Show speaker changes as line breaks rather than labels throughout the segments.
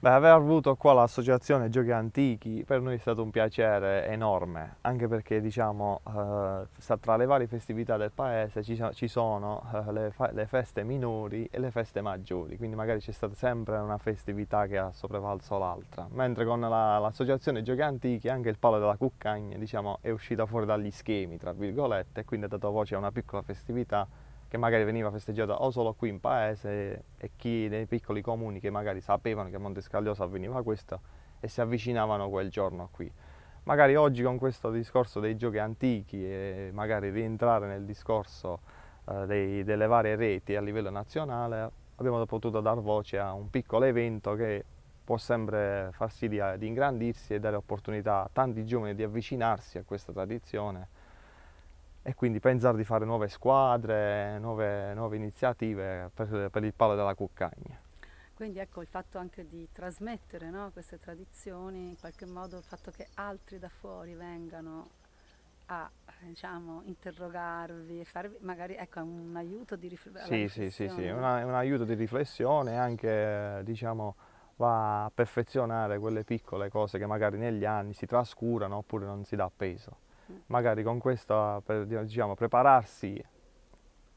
Beh, aver avuto qua l'associazione Giochi Antichi per noi è stato un piacere enorme, anche perché diciamo, eh, tra le varie festività del paese ci, ci sono eh, le, le, feste minori e le feste maggiori, quindi magari c'è stata sempre una festività che ha sopravvalso l'altra, mentre con l'associazione Giochi Antichi anche il palo della cuccagna diciamo, è uscita fuori dagli schemi, tra virgolette, e quindi ha dato voce a una piccola festività che magari veniva festeggiata o solo qui in paese e chi nei piccoli comuni che magari sapevano che a Montescagliosa avveniva questo e si avvicinavano quel giorno qui. Magari oggi con questo discorso dei giochi antichi e magari rientrare nel discorso eh, dei, delle varie reti a livello nazionale abbiamo potuto dar voce a un piccolo evento che può sempre farsi di, di ingrandirsi e dare opportunità a tanti giovani di avvicinarsi a questa tradizione e quindi pensare di fare nuove squadre, nuove, nuove iniziative per, per, il palo della cuccagna.
Quindi ecco il fatto anche di trasmettere no, queste tradizioni, in qualche modo il fatto che altri da fuori vengano a diciamo, interrogarvi, farvi, magari ecco, un aiuto di riflessione. Sì, sì, sì, sì, una,
un aiuto di riflessione anche diciamo, va a perfezionare quelle piccole cose che magari negli anni si trascurano oppure non si dà peso magari con questo per, diciamo, prepararsi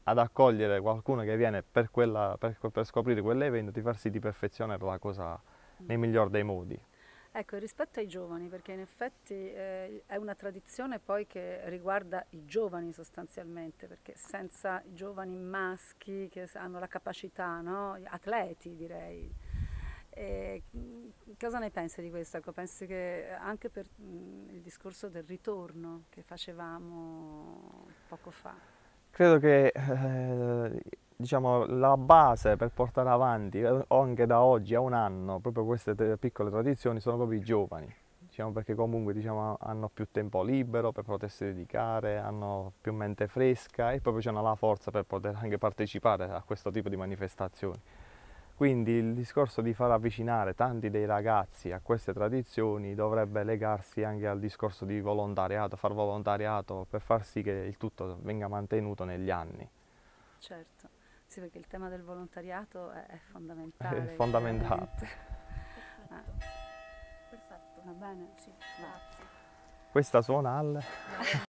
ad accogliere qualcuno che viene per, quella, per, per scoprire quell'evento, di farsi sì di perfezionare la cosa nei miglior dei modi.
Ecco, rispetto ai giovani, perché in effetti eh, è una tradizione poi che riguarda i giovani sostanzialmente, perché senza i giovani maschi che hanno la capacità, no? atleti direi, e mm, cosa ne pensi di questo? Ecco, pensi che eh, anche per mm, il discorso del ritorno che facevamo poco fa?
Credo che eh, diciamo, la base per portare avanti eh, anche da oggi a un anno proprio queste piccole tradizioni sono proprio i giovani. Diciamo, perché comunque diciamo, hanno più tempo libero per potersi dedicare, hanno più mente fresca e proprio hanno la forza per poter anche partecipare a questo tipo di manifestazioni. Quindi il discorso di far avvicinare tanti dei ragazzi a queste tradizioni dovrebbe legarsi anche al discorso di volontariato, far volontariato per far sì che il tutto venga mantenuto negli anni.
Certo, sì perché il tema del volontariato è fondamentale. È fondamentale. Perfetto. Ah. Perfetto. Va bene? Sì, grazie.
Questa suona al...